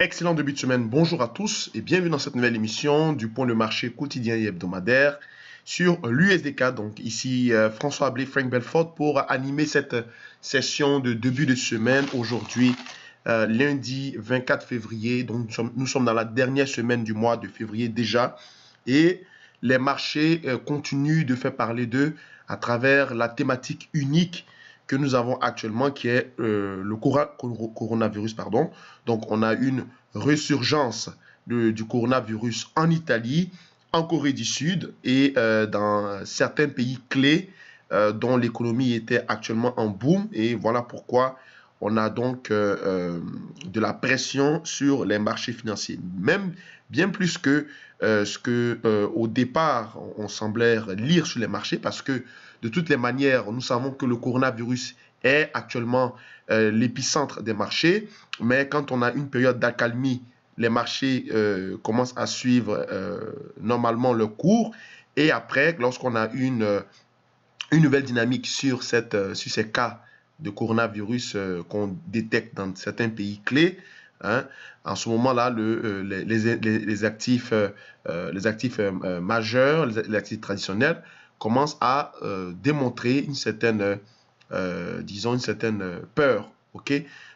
Excellent début de semaine, bonjour à tous et bienvenue dans cette nouvelle émission du point de marché quotidien et hebdomadaire sur l'USDK. Donc ici euh, François Ablé, Frank Belfort pour animer cette session de début de semaine aujourd'hui. Euh, lundi 24 février, donc nous sommes, dans la dernière semaine du mois de février déjà, et les marchés euh, continuent de faire parler d'eux à travers la thématique unique que nous avons actuellement, qui est euh, le coronavirus. Pardon. Donc, on a une résurgence du coronavirus en Italie, en Corée du Sud et euh, dans certains pays clés euh, dont l'économie était actuellement en boom. Et voilà pourquoi on a donc de la pression sur les marchés financiers, même bien plus que ce que au départ on semblait lire sur les marchés, parce que de toutes les manières, nous savons que le coronavirus est actuellement euh, l'épicentre des marchés, mais quand on a une période d'accalmie, les marchés euh, commencent à suivre euh, normalement le cours. Et après, lorsqu'on a une, nouvelle dynamique sur, cette, ces cas de coronavirus qu'on détecte dans certains pays clés, Hein? En ce moment-là, les, actifs, les actifs majeurs, les, actifs traditionnels commence à euh, démontrer une certaine, euh, disons, une certaine peur. ok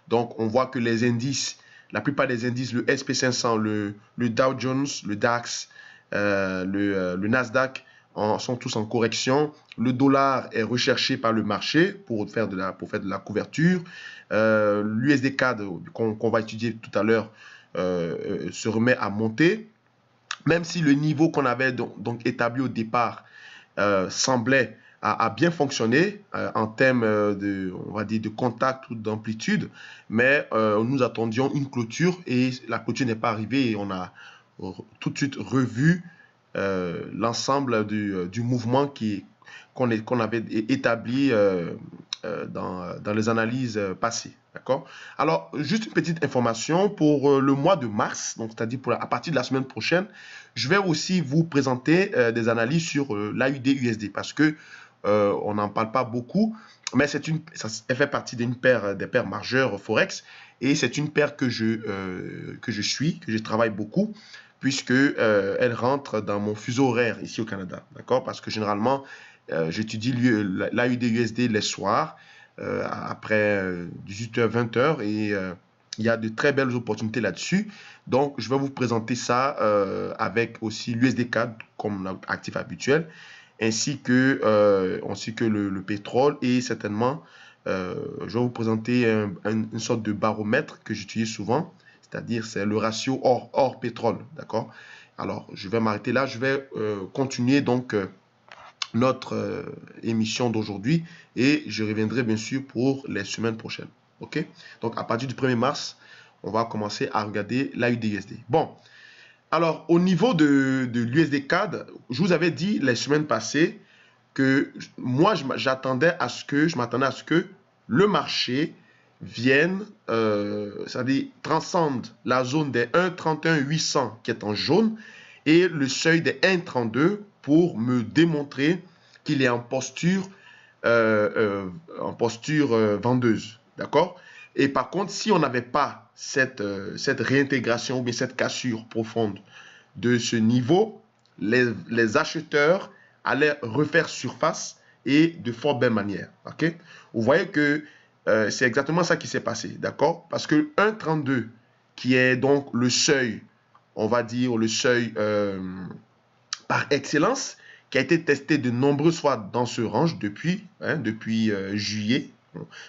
Donc, on voit que les indices, la plupart des indices, le SP500, le, Dow Jones, le DAX, euh, le, Nasdaq, en, sont tous en correction. Le dollar est recherché par le marché pour faire de la, de la couverture. L'USD CAD, qu'on va étudier tout à l'heure, se remet à monter. Même si le niveau qu'on avait donc établi au départ euh, semblait à bien fonctionner euh, en termes euh, de, on va dire, de contact ou d'amplitude, mais nous attendions une clôture et la clôture n'est pas arrivée et on a tout de suite revu l'ensemble du, du, mouvement qui qu'on avait établi euh, dans, les analyses euh, passées. D'accord Alors, juste une petite information pour euh, le mois de mars, donc c'est-à-dire à partir de la semaine prochaine, je vais aussi vous présenter des analyses sur l'AUD-USD parce que on n'en parle pas beaucoup, mais c'est une, ça, elle fait partie d'une paire, des paires majeures Forex, et c'est une paire que je, que je suis, que je travaille beaucoup, puisque elle rentre dans mon fuseau horaire ici au Canada, d'accord Parce que généralement, euh, j'étudie l'AUDUSD les soirs euh, après 18h, euh, 20h et il y a de très belles opportunités là-dessus. Donc, je vais vous présenter ça avec aussi l'USD4 comme actif habituel, ainsi que, ainsi que le, pétrole et certainement, je vais vous présenter une sorte de baromètre que j'utilise souvent, c'est-à-dire c'est le ratio or hors pétrole, d'accord Alors, je vais m'arrêter là, je vais continuer donc notre euh, émission d'aujourd'hui et je reviendrai bien sûr pour les semaines prochaines. OK Donc à partir du 1er mars, on va commencer à regarder la Bon. Alors au niveau de, l'USD CAD, je vous avais dit les semaines passées que moi j'attendais à ce que je m'attendais à ce que le marché vienne, euh, c'est-à-dire transcende la zone des 1,31,800 qui est en jaune et le seuil des 1,32 pour me démontrer qu'il est en posture, euh, euh, en posture euh, vendeuse. D'accord Et par contre, si on n'avait pas cette, cette réintégration ou bien cette cassure profonde de ce niveau, les, acheteurs allaient refaire surface et de fort belle manière. ok Vous voyez que c'est exactement ça qui s'est passé, d'accord Parce que 1,32, qui est donc le seuil, on va dire le seuil, par excellence qui a été testé de nombreuses fois dans ce range depuis, hein, depuis euh, juillet.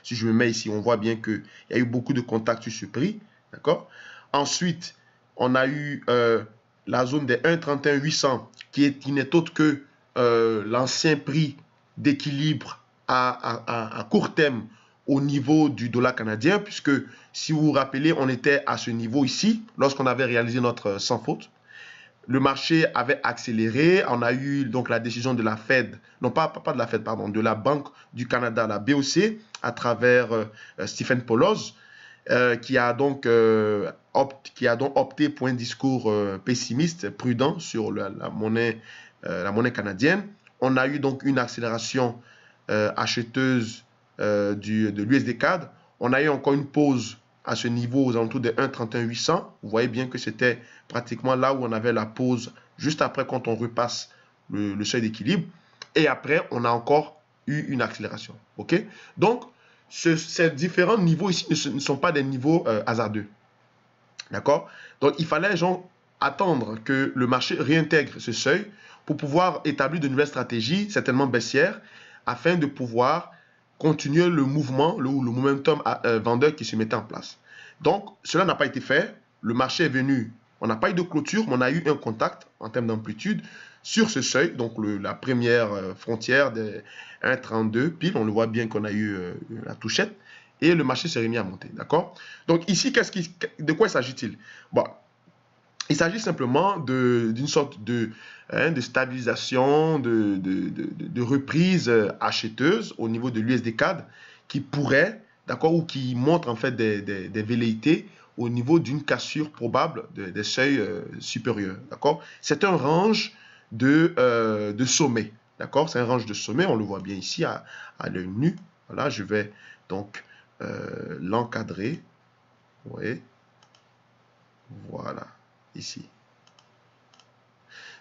Si je me mets ici, on voit bien qu'il y a eu beaucoup de contacts sur ce prix. D'accord Ensuite, on a eu euh, la zone des 1,31,800 qui est qui n'est autre que euh, l'ancien prix d'équilibre à, à, à, court terme au niveau du dollar canadien, puisque si vous vous rappelez, on était à ce niveau ici lorsqu'on avait réalisé notre sans faute le marché avait accéléré. On a eu donc la décision de la Fed, non pas, de la Fed, pardon, de la Banque du Canada, la BOC, à travers euh, Stephen Poloz, euh, euh, qui, a donc, opté pour un discours pessimiste, prudent sur la, monnaie, canadienne. On a eu donc une accélération acheteuse de l'USD CAD. On a eu encore une pause à ce niveau aux alentours de 1,31800. Vous voyez bien que c'était pratiquement là où on avait la pause juste après quand on repasse le, seuil d'équilibre. Et après, on a encore eu une accélération. OK Donc, ces différents niveaux ici ne, sont pas des niveaux euh, hasardeux. D'accord Donc, il fallait attendre que le marché réintègre ce seuil pour pouvoir établir de nouvelles stratégies, certainement baissières, afin de pouvoir continuer le mouvement, le, le momentum euh, vendeur qui se mettait en place. Donc, cela n'a pas été fait. Le marché est venu. On n'a pas eu de clôture, mais on a eu un contact en termes d'amplitude sur ce seuil, donc la première euh, frontière de 1,32 pile. On le voit bien qu'on a eu euh, la touchette et le marché s'est remis à monter. D'accord Donc, ici, qu'est-ce qui, de quoi s'agit-il il s'agit simplement d'une sorte de, hein, de stabilisation, de, de, reprise euh, acheteuse au niveau de l'USD CAD qui pourrait, d'accord, ou qui montre en fait des, des, velléités au niveau d'une cassure probable des seuils euh, supérieurs, d'accord C'est un range de, euh, de sommet, d'accord C'est un range de sommet, on le voit bien ici à, à l'œil nu. Voilà, je vais donc l'encadrer, vous voyez voilà ici.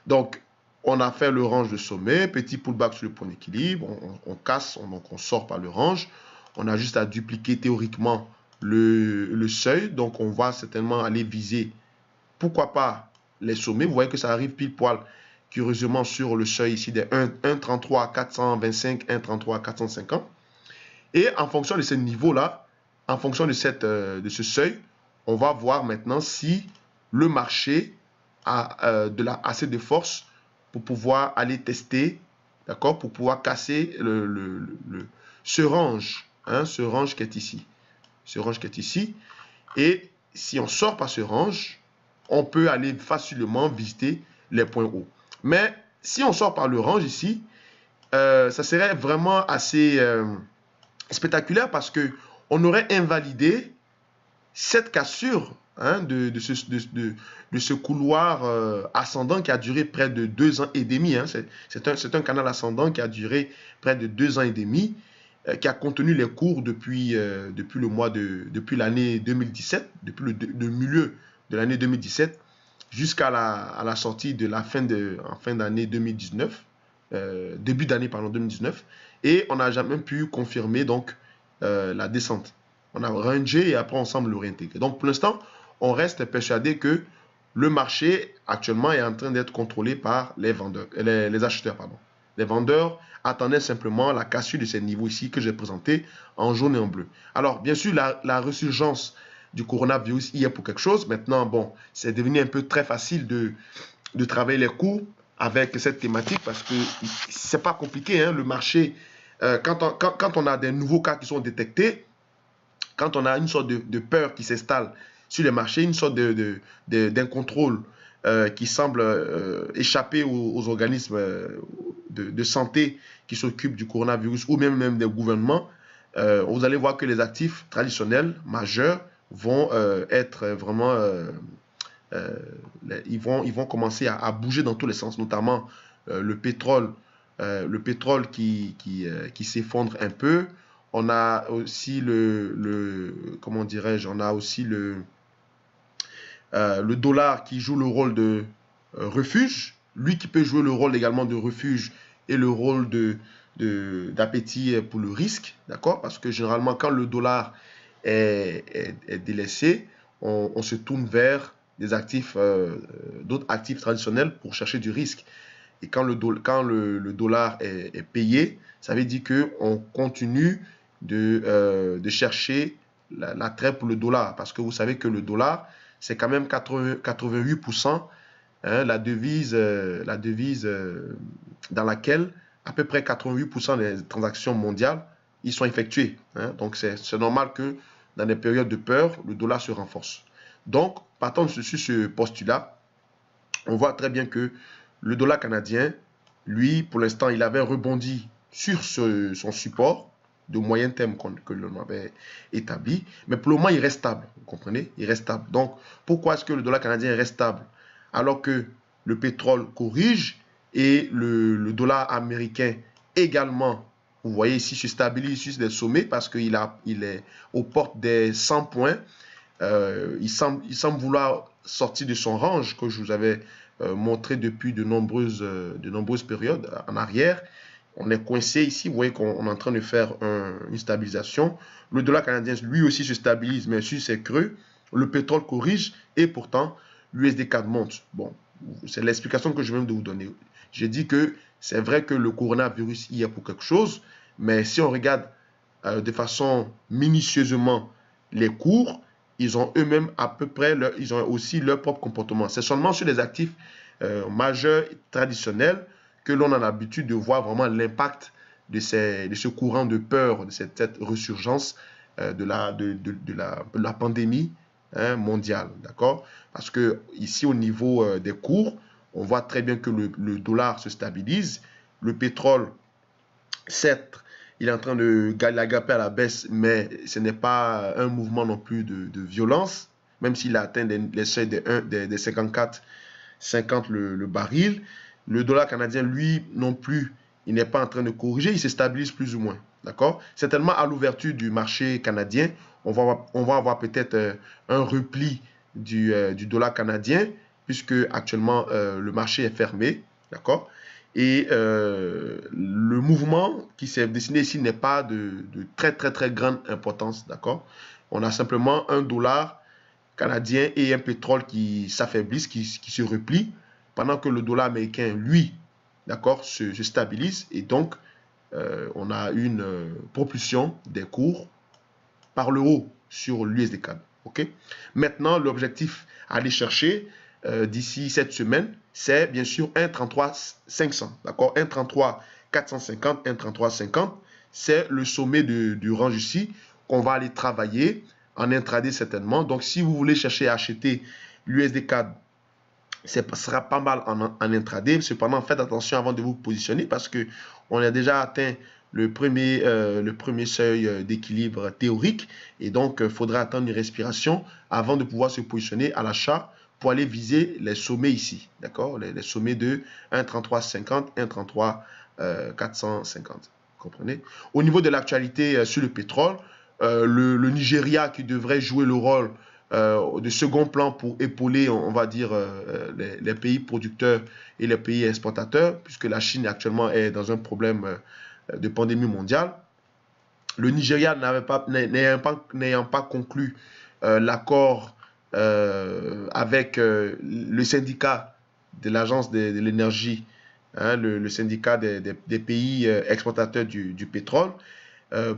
Donc, on a fait le range de sommet, petit pullback sur le point d'équilibre, on, casse, on, donc on sort par le range. On a juste à dupliquer théoriquement le, seuil, donc on va certainement aller viser, pourquoi pas, les sommets. Vous voyez que ça arrive pile poil, curieusement, sur le seuil ici des 1,33 425, 1,33 450. Et en fonction de ce niveau-là, en fonction de, cette, euh, de ce seuil, on va voir maintenant si le marché a, euh, de la, assez de force pour pouvoir aller tester, d'accord, pour pouvoir casser le, le, ce range, hein, ce range qui est ici, ce range qui est ici. Et si on sort par ce range, on peut aller facilement visiter les points hauts. Mais si on sort par le range ici, euh, ça serait vraiment assez euh, spectaculaire parce que on aurait invalidé cette cassure Hein, de, de, ce, de, ce, couloir euh, ascendant qui a duré près de deux ans et demi. Hein, C'est un, un, canal ascendant qui a duré près de deux ans et demi, euh, qui a contenu les cours depuis, euh, depuis le mois de, depuis l'année 2017, depuis le, milieu de l'année 2017 jusqu'à la, à la, sortie de la fin de en fin d'année 2019, début d'année pardon 2019, et on n'a jamais pu confirmer donc la descente. On a rangé et après on semble le réintégrer. Donc pour l'instant, on reste persuadé que le marché actuellement est en train d'être contrôlé par les vendeurs, euh, les, acheteurs. Pardon. Les vendeurs attendaient simplement la cassure de ces niveaux ici que j'ai présentés en jaune et en bleu. Alors, bien sûr, la, la resurgence du coronavirus y est pour quelque chose. Maintenant, bon, c'est devenu un peu très facile de, de travailler les cours avec cette thématique parce que c'est pas compliqué. Hein, le marché, euh, quand, on, quand, on a des nouveaux cas qui sont détectés, quand on a une sorte de peur qui s'installe sur les marchés, une sorte d'incontrôle de, contrôle euh, qui semble euh, échapper aux, organismes euh, de, santé qui s'occupent du coronavirus ou même, même des gouvernements, vous allez voir que les actifs traditionnels majeurs vont être vraiment... ils, vont, ils vont commencer à, à, bouger dans tous les sens, notamment le pétrole, le pétrole qui, qui, qui s'effondre un peu. On a aussi le, le comment dirais-je, on a aussi le, euh, le dollar qui joue le rôle de euh, refuge, lui qui peut jouer le rôle également de refuge et le rôle de d'appétit pour le risque, d'accord Parce que généralement, quand le dollar est, délaissé, on, se tourne vers des actifs, euh, d'autres actifs traditionnels pour chercher du risque. Et quand le, quand le, dollar est, payé, ça veut dire qu'on continue de, de chercher l'attrait pour le dollar. Parce que vous savez que le dollar, c'est quand même 88%. Hein, la devise, euh, la devise euh, dans laquelle à peu près 88% des transactions mondiales y sont effectuées. Hein. donc c'est normal que dans des périodes de peur, le dollar se renforce. Donc, partant de ce postulat, on voit très bien que le dollar canadien, lui, pour l'instant, il avait rebondi sur son support, de moyen terme que l'on avait établi. Mais pour le moment, il reste stable. Vous comprenez Il reste stable. Donc, pourquoi est-ce que le dollar canadien reste stable alors que le pétrole corrige et le, dollar américain également vous voyez ici, se stabilise sur des sommets parce qu'il il est aux portes des 100 points. Euh, il, semble, vouloir sortir de son range que je vous avais euh, montré depuis de nombreuses, euh, de nombreuses périodes en arrière on est coincé ici. Vous voyez qu'on est en train de faire une stabilisation. Le dollar canadien, lui aussi, se stabilise, mais sur ses creux. Le pétrole corrige et pourtant, l'USD 4 monte. Bon, c'est l'explication que je viens de vous donner. J'ai dit que c'est vrai que le coronavirus y est pour quelque chose, mais si on regarde euh, de façon minutieusement les cours, ils ont eux-mêmes à peu près, ils ont aussi leur propre comportement. C'est seulement sur les actifs euh, majeurs traditionnels que l'on a l'habitude de voir vraiment l'impact de, de ce courant de peur, de cette, ressurgence euh, de, la, de, de, la, la pandémie hein, mondiale. D'accord Parce que ici, au niveau euh, des cours, on voit très bien que le, le dollar se stabilise. Le pétrole, certes, il est en train de galagaper à la baisse, mais ce n'est pas un mouvement non plus de, de violence, même s'il a atteint les seuils des, 54, 50 le, le baril. Le dollar canadien, lui, non plus, il n'est pas en train de corriger, il se stabilise plus ou moins. D'accord Certainement, à l'ouverture du marché canadien, on va avoir, on va avoir peut-être euh, un repli euh, du, dollar canadien, puisque actuellement, euh, le marché est fermé. D'accord Et le mouvement qui s'est dessiné ici n'est pas de, très, très, très grande importance. D'accord On a simplement un dollar canadien et un pétrole qui s'affaiblissent, qui, qui se replient pendant que le dollar américain, lui, d'accord, se, stabilise et donc euh, on a une euh, propulsion des cours par le haut sur l'USD CAD. Ok. Maintenant, l'objectif à aller chercher euh, d'ici cette semaine, c'est bien sûr 1.33500, d'accord, 1.33450, 1.3350. c'est le sommet du range ici qu'on va aller travailler en intraday certainement. Donc, si vous voulez chercher à acheter l'USD CAD ce sera pas mal en, en, intraday. Cependant, faites attention avant de vous positionner parce que on a déjà atteint le premier, euh, le premier seuil euh, d'équilibre théorique. Et donc, il euh, faudra attendre une respiration avant de pouvoir se positionner à l'achat pour aller viser les sommets ici. D'accord les, sommets de 1,3350, 1.33450, 450. Vous comprenez Au niveau de l'actualité sur le pétrole, le, le Nigeria qui devrait jouer le rôle euh, de second plan pour épauler, on, va dire, euh, euh, les, pays producteurs et les pays exportateurs, puisque la Chine actuellement est dans un problème de pandémie mondiale. Le Nigeria n'avait pas, n'ayant pas, conclu l'accord avec le syndicat de l'agence de, l'énergie, hein, le, syndicat des, pays exportateurs du pétrole,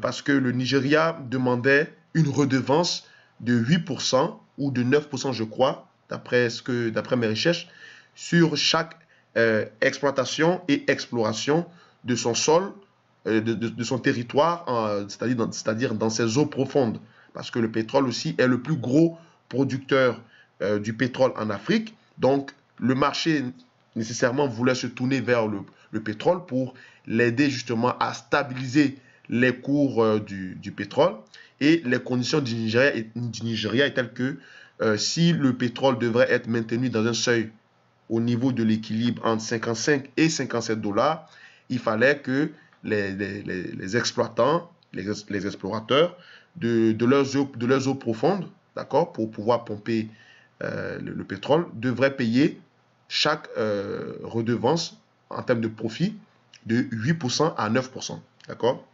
parce que le Nigeria demandait une redevance de 8% ou de 9%, je crois, d'après mes recherches, sur chaque euh, exploitation et exploration de son sol, euh, de, son territoire, c'est-à-dire dans, ses eaux profondes. Parce que le pétrole aussi est le plus gros producteur euh, du pétrole en Afrique. Donc, le marché nécessairement voulait se tourner vers le pétrole pour l'aider justement à stabiliser les cours euh, du, pétrole et les conditions du Nigeria, du Nigeria est telles que euh, si le pétrole devrait être maintenu dans un seuil au niveau de l'équilibre entre 55 et 57 dollars, il fallait que les, exploitants, les, explorateurs de, de, leurs eaux, profondes, d'accord, pour pouvoir pomper euh, le, pétrole, devraient payer chaque redevance en termes de profit de 8% à 9%, d'accord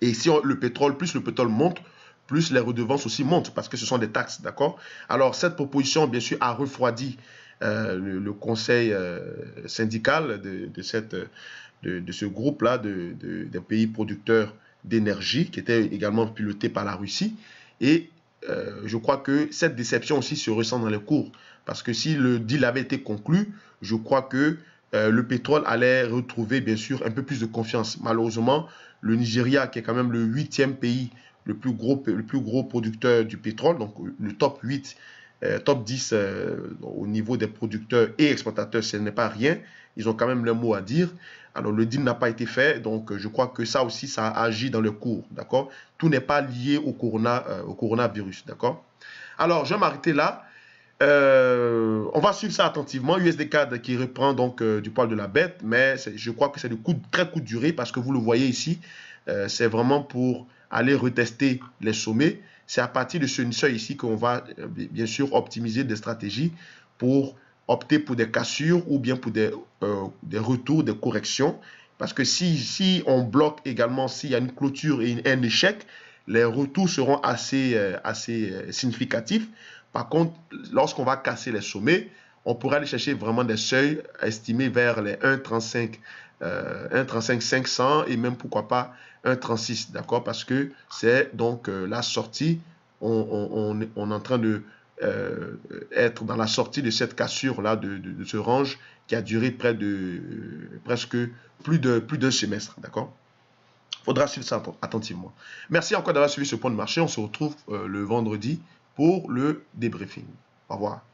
et si le pétrole, plus le pétrole monte, plus les redevances aussi montent parce que ce sont des taxes, d'accord Alors cette proposition, bien sûr, a refroidi euh, le, conseil euh, syndical de, de, cette, de, ce groupe-là de, des pays producteurs d'énergie qui était également piloté par la Russie. Et euh, je crois que cette déception aussi se ressent dans les cours parce que si le deal avait été conclu, je crois que euh, le pétrole allait retrouver bien sûr un peu plus de confiance. Malheureusement, le Nigeria, qui est quand même le huitième pays le plus gros, le plus gros producteur du pétrole, donc euh, le top 8, euh, top 10 au niveau des producteurs et exportateurs, ce n'est pas rien. Ils ont quand même leur mot à dire. Alors le deal n'a pas été fait, donc je crois que ça aussi, ça agit dans le cours, d'accord Tout n'est pas lié au, corona, au coronavirus, d'accord Alors, je vais m'arrêter là. Euh, on va suivre ça attentivement. USD CAD qui reprend donc euh, du poil de la bête, mais je crois que c'est de coup, très courte durée parce que vous le voyez ici, euh, c'est vraiment pour aller retester les sommets. C'est à partir de ce seuil ici qu'on va bien sûr optimiser des stratégies pour opter pour des cassures ou bien pour des, retours, des corrections. Parce que si, si on bloque également, s'il y a une clôture et un échec, les retours seront assez, assez significatifs. Par contre, lorsqu'on va casser les sommets, on pourra aller chercher vraiment des seuils estimés vers les 1,35, euh, et même pourquoi pas 1,36, d'accord Parce que c'est donc euh, la sortie, on, est en train de euh, être dans la sortie de cette cassure-là, de, ce range qui a duré près de presque plus d'un plus semestre, d'accord Faudra suivre ça attentivement. Merci encore d'avoir suivi ce point de marché. On se retrouve le vendredi pour le débriefing. Au revoir.